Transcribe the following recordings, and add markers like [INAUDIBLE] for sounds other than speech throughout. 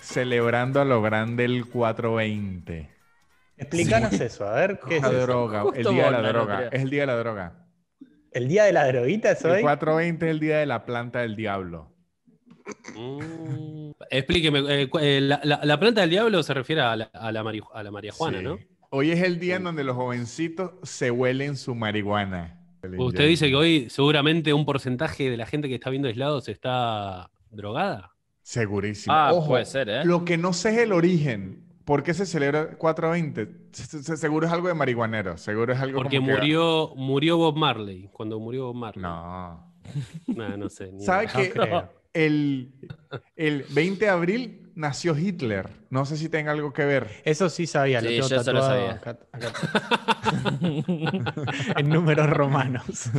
celebrando a lo grande el 420. Explícanos eso, a ver qué Droga, el día de la droga. Es el día de la droga. ¿El día de la droguita es hoy? El 420 es el día de la planta del diablo. Mm. explíqueme, eh, eh, la, planta del diablo se refiere a la, la, marihuana, ¿no? Hoy es el día en donde los jovencitos se huelen su marihuana. Usted dice que hoy seguramente un porcentaje de la gente que está viendo aislados está drogada. Segurísimo. Ah, puede ser, ¿eh? Lo que no sé es el origen. ¿Por qué se celebra 420? Seguro es algo de marihuanero. Seguro es algo Porque murió, murió Bob Marley. Cuando murió Bob Marley. No. no, no sé. ¿Sabes que el, 20 de abril nació Hitler. No sé si tenga algo que ver. Eso sí sabía, yo lo sabía. [LAUGHS] en números romanos.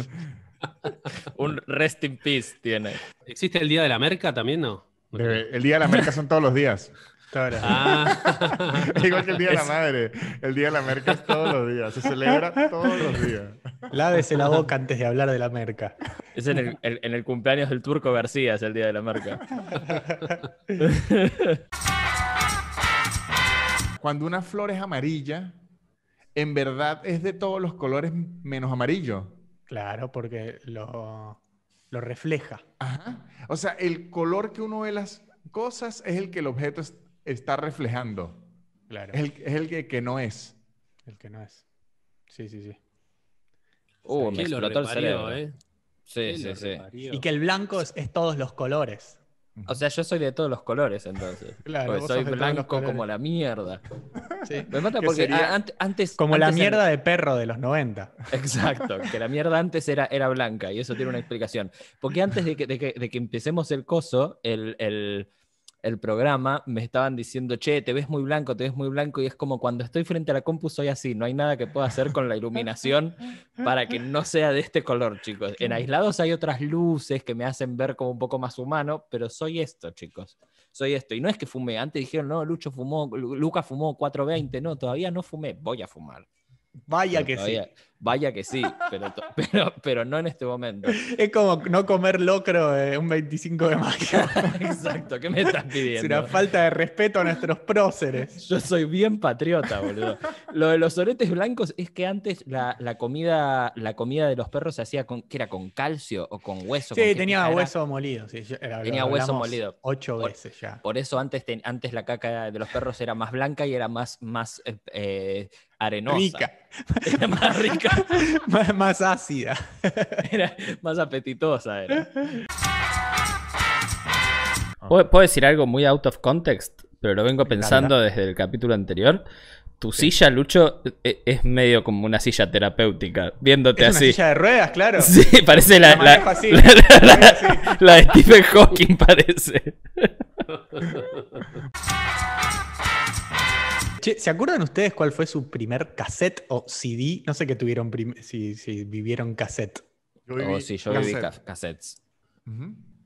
[LAUGHS] Un rest in peace tiene. ¿Existe el Día de la Merca también, no? el Día de la Merca son todos los días. [LAUGHS] Ah. [LAUGHS] Igual que el Día de la Madre. El Día de la Merca es todos los días. Se celebra todos los días. Lávese la boca antes de hablar de la Merca. Es en el, en el cumpleaños del Turco García, es el Día de la Merca. [LAUGHS] Cuando una flor es amarilla, en verdad es de todos los colores menos amarillo. Claro, porque lo, lo refleja. Ajá. O sea, el color que uno ve las cosas es el que el objeto está reflejando. Claro. Es el, que, no es. El que no es. Sí, sí, sí. Oh, me el Eh? Sí, sí, sí. Y que el blanco es todos los colores. O sea, yo soy de todos los colores entonces. [LAUGHS] Claro, soy blanco como la mierda. [LAUGHS] Sí. Me mata porque antes, Como la mierda de perro de los 90. [LAUGHS] Exacto, que la mierda antes era, era blanca y eso tiene una explicación. Porque antes de que, empecemos el coso, el, el programa, me estaban diciendo, che, te ves muy blanco, te ves muy blanco, y es como cuando estoy frente a la compu soy así, no hay nada que pueda hacer con la iluminación para que no sea de este color, chicos. En aislados hay otras luces que me hacen ver como un poco más humano, pero soy esto, chicos. Soy esto. Y no es que fumé, antes dijeron, no, Lucho fumó, Luca fumó 420, no, todavía no fumé, voy a fumar. Vaya que sí. Vaya que sí, pero, [LAUGHS] pero, pero no en este momento. Es como no comer locro eh, un 25 de mayo. [LAUGHS] Exacto, ¿qué me estás pidiendo? Es una falta de respeto a nuestros próceres. Yo soy bien patriota, boludo. Lo de los oretes blancos es que antes la, comida, la comida de los perros se hacía con, que era con calcio o con hueso. Sí, tenía hueso molido. tenía hueso molido. Ocho veces ya. Por eso antes, antes la caca de los perros era más blanca y era más, más eh, eh, arenosa. Rica. Era más rica [LAUGHS] más, ácida. [LAUGHS] más apetitosa. Era. Ah. ¿Puedo, decir algo muy out of context, pero lo vengo pensando desde el capítulo anterior. Tu silla, Lucho, e, es medio como una silla terapéutica, viéndote así. Una silla de ruedas, claro. Sí, parece la de Stephen Hawking, [LAUGHS] parece. ¿se acuerdan ustedes cuál fue su primer cassette o CD? No sé qué tuvieron, si, si, vivieron cassette. o si yo viví oh, cassettes.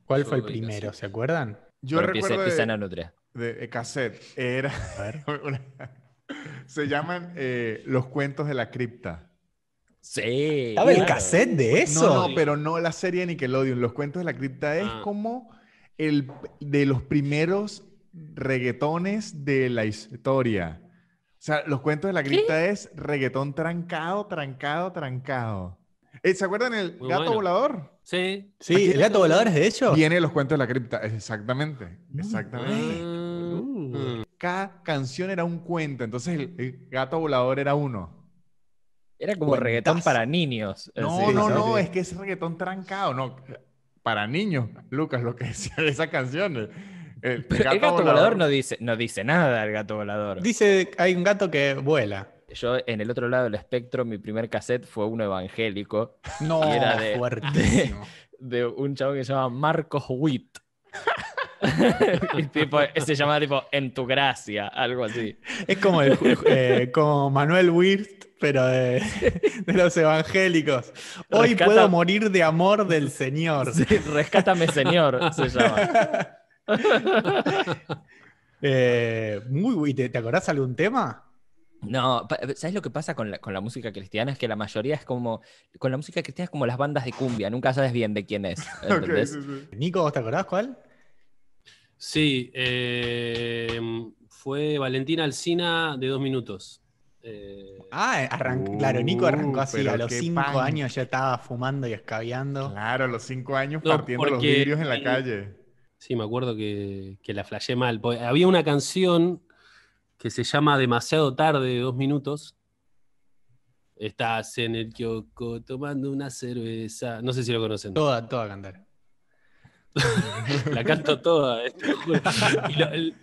¿Cuál fue el primero? ¿Se acuerdan? Yo recuerdo de, cassette. Era... [LAUGHS] se llaman eh, Los cuentos de la cripta. Sí. el cassette de eso? No, pero no la serie de Nickelodeon. Los cuentos de la cripta es ah. como el de los primeros Mm. reggaetones de la historia. O sea, los cuentos de la cripta es reggaetón trancado, trancado, trancado. Eh, ¿Se acuerdan el gato volador? Sí. Sí, el gato volador es de hecho. Viene los cuentos de la cripta, exactamente. Exactamente. Mm. Cada canción era un cuento, entonces el, gato volador era uno. Era como reggaetón para niños. Eh, no, no, no, es que es reggaetón trancado, no. Para niños, Lucas, lo que decía de esas canciones. El gato, volador, no, dice, no dice nada, el gato volador. Dice, hay un gato que vuela. Yo en el otro lado del espectro, mi primer cassette fue uno evangélico. No, era de, de, de, un chavo que se llama Marcos Witt. [LAUGHS] y tipo, se llamaba tipo En tu gracia, algo así. Es como, eh, como Manuel Wirt, pero de, los evangélicos. Hoy puedo morir de amor del Señor. rescátame, Señor, se llama. [LAUGHS] [LAUGHS] Eh, muy, ¿te, ¿Te acordás algún tema? No, ¿sabes lo que pasa con la, música cristiana? Es que la mayoría es como. Con la música cristiana es como las bandas de cumbia, nunca sabes bien de quién es. [LAUGHS] Nico, te acordás cuál? Sí, em, fue Valentina Alcina de dos minutos. Eh, ah, eh, claro, Nico uh, arrancó así, a los cinco años ya estaba fumando y escabeando. Claro, a los cinco años partiendo los vidrios en la calle. Sí, me acuerdo que, la flashé mal. Había una canción que se llama Demasiado tarde, dos minutos. Estás en el kiosco tomando una cerveza. No sé si lo conocen. Toda, toda cantar. [LAUGHS] la canto toda. Eh.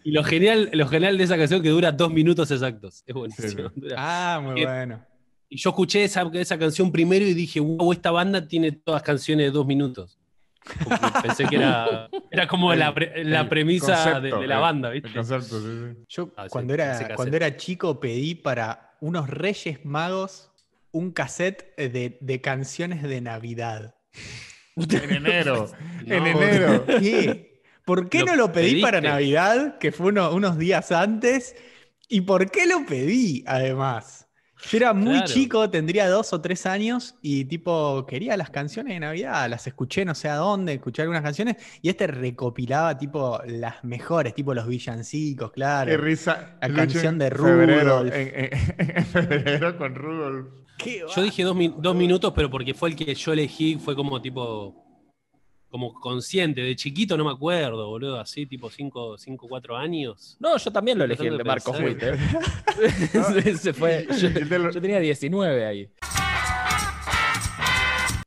y, lo, genial, lo genial de esa canción que dura dos minutos exactos. Es buenísimo. Ah, muy eh, bueno. Y yo escuché esa, esa canción primero y dije, wow, esta banda tiene todas canciones de dos minutos. Pensé que era, como la, premisa de, la banda, ¿viste? Yo ah, cuando, era, cuando era chico pedí para unos Reyes Magos un cassette eh, de, canciones de Navidad. En enero. [LAUGHS] En enero. [LAUGHS] ¿Por qué no lo pedí para Navidad, que fue unos días antes? ¿Y por qué lo pedí, además? Yo era muy chico, tendría dos o tres años y tipo quería las canciones de Navidad, las escuché no sé a dónde, escuché algunas canciones y este recopilaba tipo las mejores, tipo los villancicos, claro. Qué risa. La canción de Rudolf. en, [LAUGHS] con Rudolf. yo dije dos, minutos, pero porque fue el que yo elegí, fue como tipo como consciente, de chiquito no me acuerdo, boludo, así tipo 5 o 4 años. No, yo también lo elegí el de Marcos Witt. [LAUGHS] Se fue. [LAUGHS] Yo, tenía 19 ahí.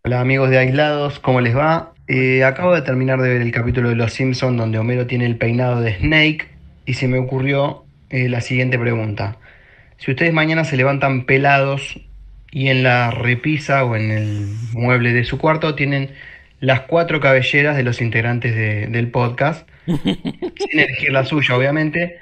Hola amigos de Aislados, ¿cómo les va? Eh, acabo de terminar de ver el capítulo de Los Simpsons donde Homero tiene el peinado de Snake y se me ocurrió eh, la siguiente pregunta. Si ustedes mañana se levantan pelados y en la repisa o en el mueble de su cuarto tienen las cuatro cabelleras de los integrantes del podcast, [LAUGHS] sin elegir la suya, obviamente,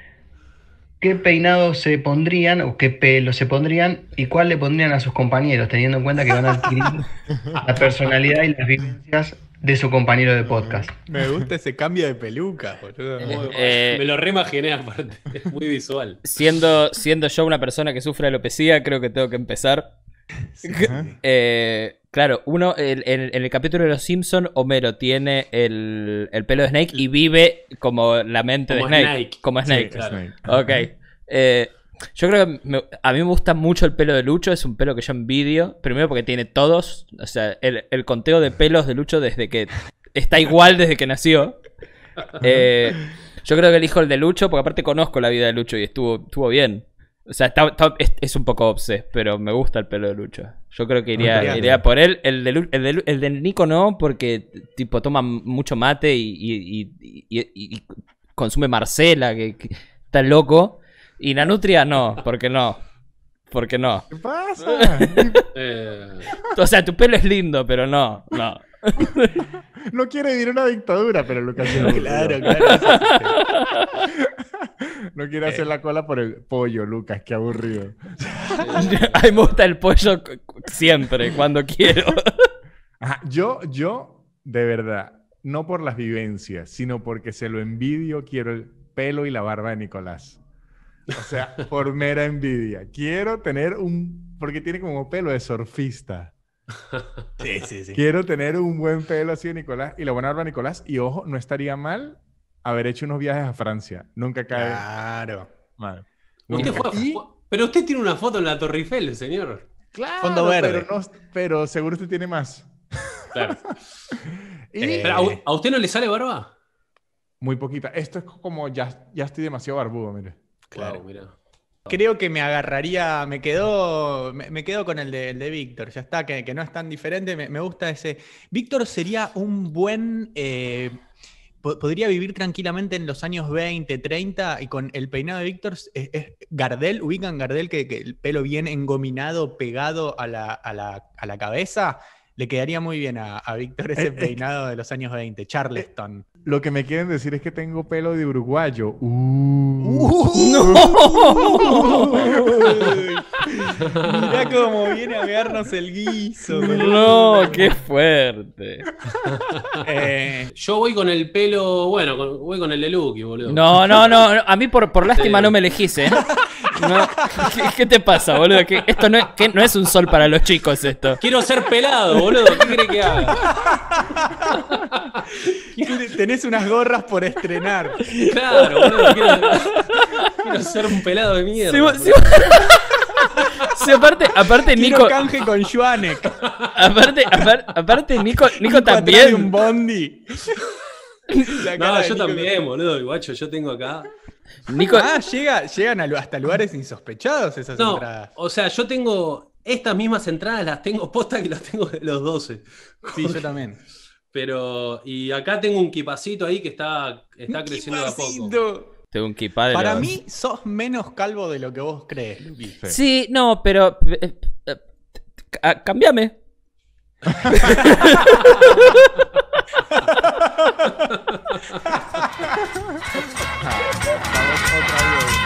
qué peinado se pondrían o qué pelo se pondrían y cuál le pondrían a sus compañeros, teniendo en cuenta que van a adquirir [LAUGHS] la personalidad y las vivencias de su compañero de podcast. Me gusta ese cambio de peluca, boludo. Eh, eh, me lo reimaginé aparte, [LAUGHS] es muy visual. Siendo, siendo yo una persona que sufre alopecia, creo que tengo que empezar. Eh, Claro, uno, en, el capítulo de Los Simpson, Homero tiene el, pelo de Snake y vive como la mente de Snake, Como Snake. Ok. Eh, yo creo que a mí me gusta mucho el pelo de Lucho, es un pelo que yo envidio. Primero porque tiene todos, o sea, el, conteo de pelos de Lucho desde que está igual desde que nació. [LAUGHS] Eh, yo creo que elijo el de Lucho, porque aparte conozco la vida de Lucho y estuvo, estuvo bien. O sea, es, un poco obses, pero me gusta el pelo de Lucho. Yo creo que ah, iría, iría por él. El de, el, Nico no, porque tipo toma mucho mate y, consume Marcela, que, está loco. Y la Nutria no, porque no. Porque no. ¿Qué pasa? [LAUGHS] Eh. O sea, tu pelo es lindo, pero no, no. [LAUGHS] no quiere vivir una dictadura, pero lo que [LAUGHS] Claro, claro. No quiero hacer eh. la cola por el pollo, Lucas, qué aburrido. [LAUGHS] A mí me gusta el pollo siempre, cuando [LAUGHS] quiero. yo, yo, de verdad, no por las vivencias, sino porque se lo envidio, quiero el pelo y la barba de Nicolás. O sea, [LAUGHS] por mera envidia. Quiero tener un, porque tiene como pelo de surfista. Sí, sí, sí. Quiero tener un buen pelo así de Nicolás y la buena barba de Nicolás. Y ojo, no estaría mal haber hecho unos viajes a Francia. Nunca cae. Claro. Pero usted tiene una foto en la Torre Eiffel, señor. Claro. Fondo verde. Pero, seguro usted tiene más. Claro. [LAUGHS] Eh. ¿a, usted no le sale barba? Muy poquita. Esto es como ya, ya estoy demasiado barbudo, mire. Claro, Creo que me agarraría, me quedo, me, quedo con el de, Víctor, ya está, que, no es tan diferente, me, gusta ese. Víctor sería un buen eh, podría vivir tranquilamente en los años 20, 30 y con el peinado de Víctor, es, Gardel, ubican Gardel que, el pelo bien engominado, pegado a la, a la, a la cabeza, le quedaría muy bien a, Víctor ese eh, eh. peinado de los años 20, Charleston. Eh, lo que me quieren decir es que tengo pelo de uruguayo. ¡Uh! ¡Uh! [LAUGHS] [LAUGHS] [LAUGHS] Mirá cómo viene a vernos el guiso. No, qué fuerte. [LAUGHS] Eh. yo voy con el pelo, bueno, voy con el de Lucky, boludo. No, no, no, a mí por, lástima no me elegís, ¿eh? ¿qué, te pasa, boludo? esto no es, que no es un sol para los chicos esto. Quiero ser pelado, boludo. ¿Qué crees que haga? Tenés unas gorras por estrenar. Claro, boludo. Quiero, ser un pelado de mierda aparte, aparte Nico. canje con Joanek. Aparte, aparte, Nico, [LAUGHS] Nico, también. un bondi. [LAUGHS] No, yo también, boludo, guacho, yo tengo acá. Nico... Ah, llega, llegan hasta lugares insospechados esas entradas. O sea, yo tengo estas mismas entradas, las tengo posta que las tengo de los 12. Sí, yo también. Pero, y acá tengo un kipacito ahí que está, está creciendo de a poco. Para mí, sos menos calvo de lo que vos crees, Sí, no, pero. cámbiame. Eh, eh, eh, ah, cambiame. [LAUGHS] Ah,